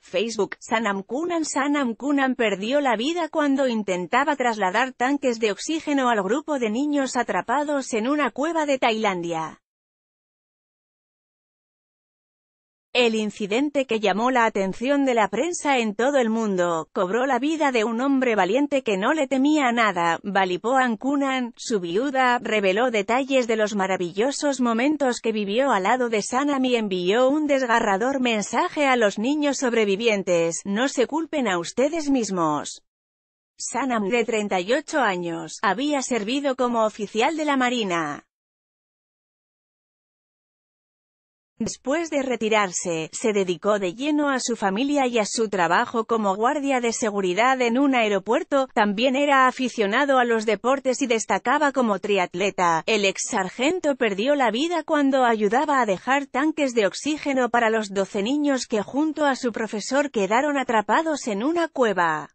Facebook, Sanam Kunan Sanam Kunan perdió la vida cuando intentaba trasladar tanques de oxígeno al grupo de niños atrapados en una cueva de Tailandia. El incidente que llamó la atención de la prensa en todo el mundo, cobró la vida de un hombre valiente que no le temía a nada, Balipoan Ankunan, su viuda, reveló detalles de los maravillosos momentos que vivió al lado de Sanam y envió un desgarrador mensaje a los niños sobrevivientes, no se culpen a ustedes mismos. Sanam, de 38 años, había servido como oficial de la Marina. Después de retirarse, se dedicó de lleno a su familia y a su trabajo como guardia de seguridad en un aeropuerto, también era aficionado a los deportes y destacaba como triatleta. El ex sargento perdió la vida cuando ayudaba a dejar tanques de oxígeno para los 12 niños que junto a su profesor quedaron atrapados en una cueva.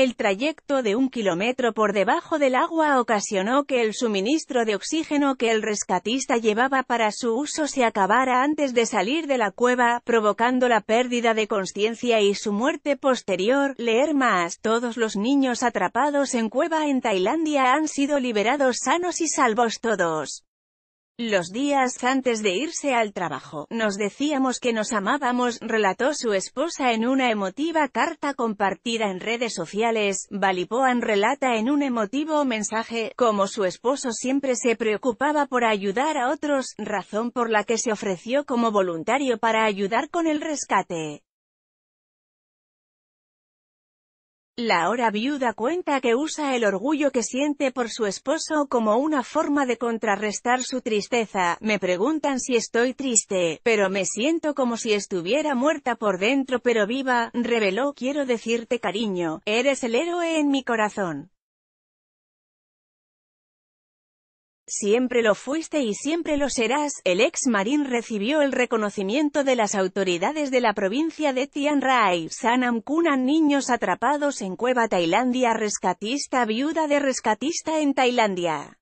El trayecto de un kilómetro por debajo del agua ocasionó que el suministro de oxígeno que el rescatista llevaba para su uso se acabara antes de salir de la cueva, provocando la pérdida de conciencia y su muerte posterior. Leer más. Todos los niños atrapados en cueva en Tailandia han sido liberados sanos y salvos todos. Los días antes de irse al trabajo, nos decíamos que nos amábamos, relató su esposa en una emotiva carta compartida en redes sociales. Balipoan relata en un emotivo mensaje, como su esposo siempre se preocupaba por ayudar a otros, razón por la que se ofreció como voluntario para ayudar con el rescate. La hora viuda cuenta que usa el orgullo que siente por su esposo como una forma de contrarrestar su tristeza, me preguntan si estoy triste, pero me siento como si estuviera muerta por dentro pero viva, reveló, quiero decirte cariño, eres el héroe en mi corazón. Siempre lo fuiste y siempre lo serás, el ex marín recibió el reconocimiento de las autoridades de la provincia de Tian Rai, Sanam Kunan niños atrapados en cueva Tailandia rescatista viuda de rescatista en Tailandia.